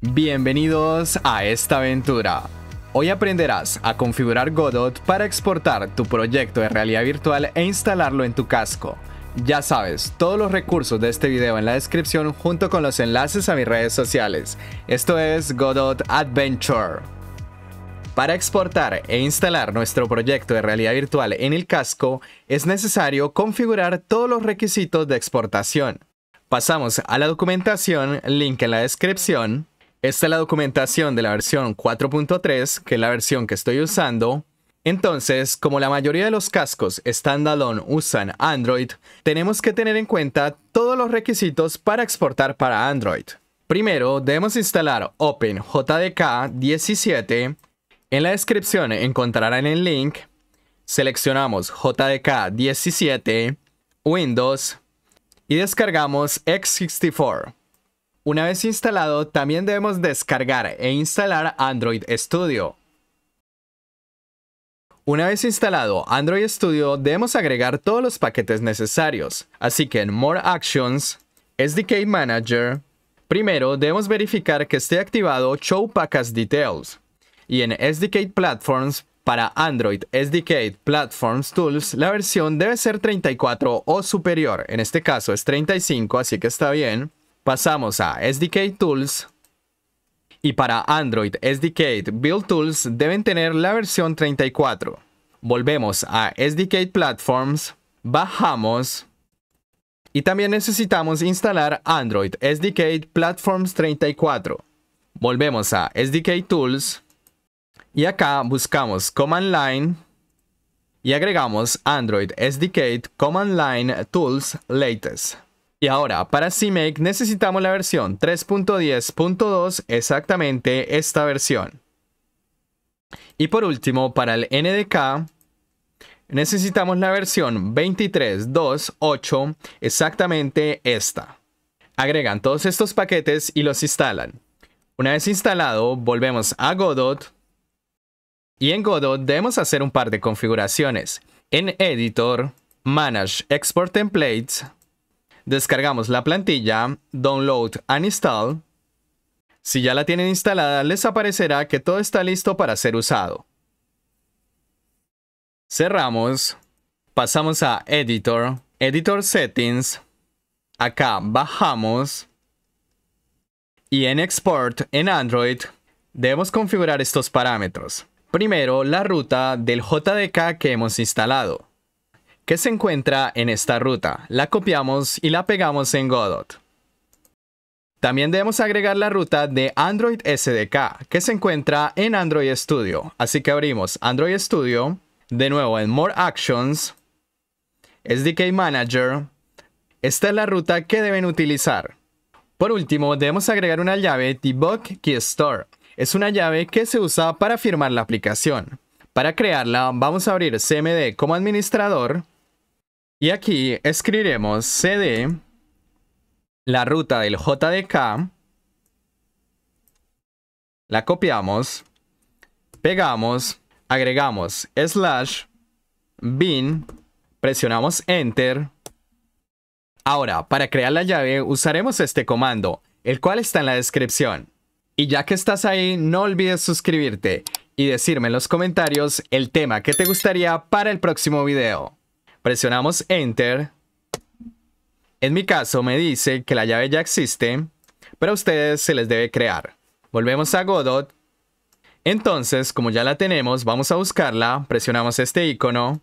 Bienvenidos a esta aventura. Hoy aprenderás a configurar Godot para exportar tu proyecto de realidad virtual e instalarlo en tu casco. Ya sabes, todos los recursos de este video en la descripción junto con los enlaces a mis redes sociales. Esto es Godot Adventure. Para exportar e instalar nuestro proyecto de realidad virtual en el casco, es necesario configurar todos los requisitos de exportación. Pasamos a la documentación, link en la descripción, esta es la documentación de la versión 4.3, que es la versión que estoy usando. Entonces, como la mayoría de los cascos standalone usan Android, tenemos que tener en cuenta todos los requisitos para exportar para Android. Primero, debemos instalar OpenJDK 17. En la descripción encontrarán el link. Seleccionamos JDK 17, Windows y descargamos X64. Una vez instalado, también debemos descargar e instalar Android Studio. Una vez instalado Android Studio, debemos agregar todos los paquetes necesarios. Así que en More Actions, SDK Manager, primero debemos verificar que esté activado Show Package Details. Y en SDK Platforms, para Android SDK Platforms Tools, la versión debe ser 34 o superior. En este caso es 35, así que está bien. Pasamos a SDK Tools. Y para Android SDK Build Tools deben tener la versión 34. Volvemos a SDK Platforms, bajamos y también necesitamos instalar Android SDK Platforms 34. Volvemos a SDK Tools y acá buscamos Command Line y agregamos Android SDK Command Line Tools Latest. Y ahora, para CMake necesitamos la versión 3.10.2, exactamente esta versión. Y por último, para el NDK, necesitamos la versión 23.2.8, exactamente esta. Agregan todos estos paquetes y los instalan. Una vez instalado, volvemos a Godot. Y en Godot debemos hacer un par de configuraciones. En Editor, Manage Export Templates, Descargamos la plantilla, download and install. Si ya la tienen instalada, les aparecerá que todo está listo para ser usado. Cerramos. Pasamos a Editor, Editor Settings. Acá bajamos. Y en Export, en Android, debemos configurar estos parámetros. Primero, la ruta del JDK que hemos instalado que se encuentra en esta ruta. La copiamos y la pegamos en Godot. También debemos agregar la ruta de Android SDK, que se encuentra en Android Studio. Así que abrimos Android Studio, de nuevo en More Actions, SDK Manager. Esta es la ruta que deben utilizar. Por último, debemos agregar una llave debug Store. Es una llave que se usa para firmar la aplicación. Para crearla, vamos a abrir CMD como administrador y aquí escribiremos cd la ruta del jdk, la copiamos, pegamos, agregamos slash bin, presionamos enter. Ahora, para crear la llave usaremos este comando, el cual está en la descripción. Y ya que estás ahí, no olvides suscribirte y decirme en los comentarios el tema que te gustaría para el próximo video. Presionamos Enter. En mi caso me dice que la llave ya existe, pero a ustedes se les debe crear. Volvemos a Godot. Entonces, como ya la tenemos, vamos a buscarla, presionamos este icono,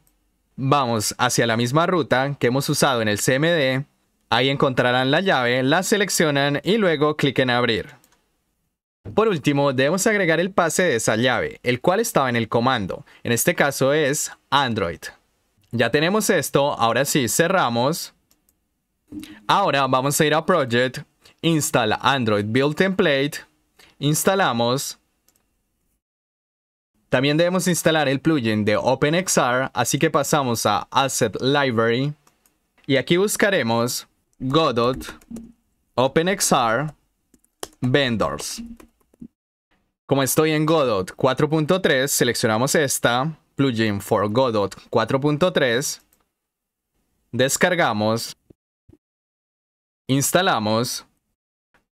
vamos hacia la misma ruta que hemos usado en el CMD, ahí encontrarán la llave, la seleccionan y luego cliquen en abrir. Por último, debemos agregar el pase de esa llave, el cual estaba en el comando, en este caso es Android. Ya tenemos esto. Ahora sí, cerramos. Ahora vamos a ir a Project. Instala Android Build Template. Instalamos. También debemos instalar el plugin de OpenXR, así que pasamos a Asset Library y aquí buscaremos Godot OpenXR Vendors. Como estoy en Godot 4.3, seleccionamos esta plugin for Godot 4.3, descargamos, instalamos,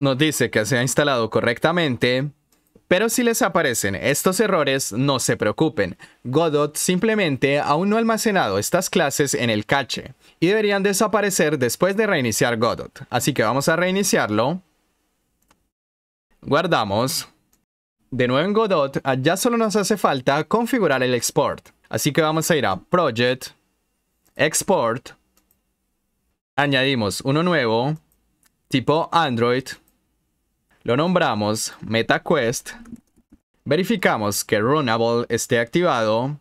nos dice que se ha instalado correctamente, pero si les aparecen estos errores, no se preocupen. Godot simplemente aún no ha almacenado estas clases en el cache y deberían desaparecer después de reiniciar Godot. Así que vamos a reiniciarlo. Guardamos. De nuevo en Godot, ah, ya solo nos hace falta configurar el export. Así que vamos a ir a Project, Export, añadimos uno nuevo, tipo Android, lo nombramos MetaQuest, verificamos que Runnable esté activado,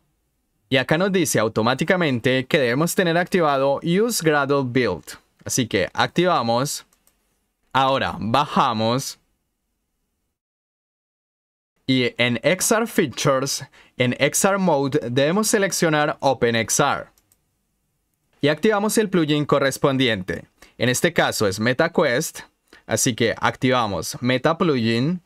y acá nos dice automáticamente que debemos tener activado Use Gradle Build. Así que activamos, ahora bajamos, y en XR Features, en XR Mode debemos seleccionar OpenXR y activamos el plugin correspondiente. En este caso es MetaQuest, así que activamos Meta Plugin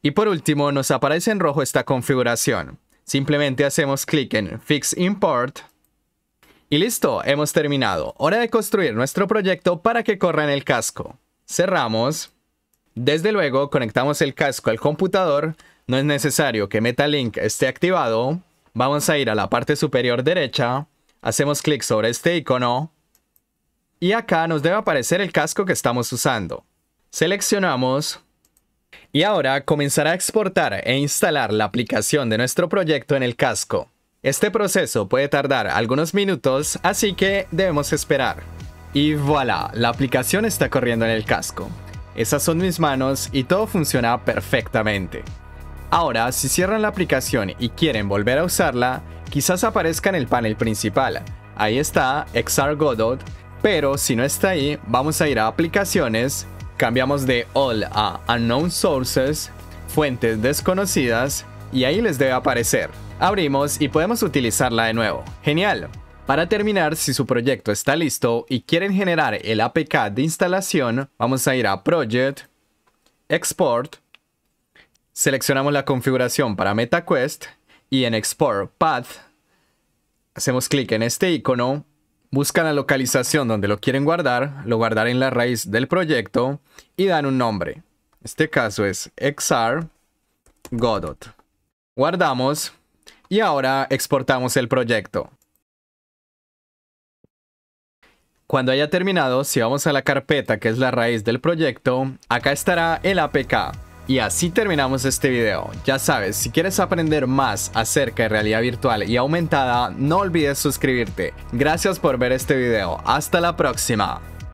y por último nos aparece en rojo esta configuración. Simplemente hacemos clic en Fix Import y listo, hemos terminado. Hora de construir nuestro proyecto para que corra en el casco. Cerramos. Desde luego conectamos el casco al computador no es necesario que MetaLink esté activado. Vamos a ir a la parte superior derecha. Hacemos clic sobre este icono. Y acá nos debe aparecer el casco que estamos usando. Seleccionamos. Y ahora comenzará a exportar e instalar la aplicación de nuestro proyecto en el casco. Este proceso puede tardar algunos minutos, así que debemos esperar. Y voilà, la aplicación está corriendo en el casco. Esas son mis manos y todo funciona perfectamente. Ahora, si cierran la aplicación y quieren volver a usarla, quizás aparezca en el panel principal. Ahí está XR Godot, pero si no está ahí, vamos a ir a aplicaciones, cambiamos de All a Unknown Sources, fuentes desconocidas, y ahí les debe aparecer. Abrimos y podemos utilizarla de nuevo. Genial. Para terminar, si su proyecto está listo y quieren generar el APK de instalación, vamos a ir a Project, Export, Seleccionamos la configuración para MetaQuest y en Export Path hacemos clic en este icono, buscan la localización donde lo quieren guardar, lo guardar en la raíz del proyecto y dan un nombre. En este caso es XR Godot. Guardamos y ahora exportamos el proyecto. Cuando haya terminado, si vamos a la carpeta que es la raíz del proyecto, acá estará el APK. Y así terminamos este video. Ya sabes, si quieres aprender más acerca de realidad virtual y aumentada, no olvides suscribirte. Gracias por ver este video. Hasta la próxima.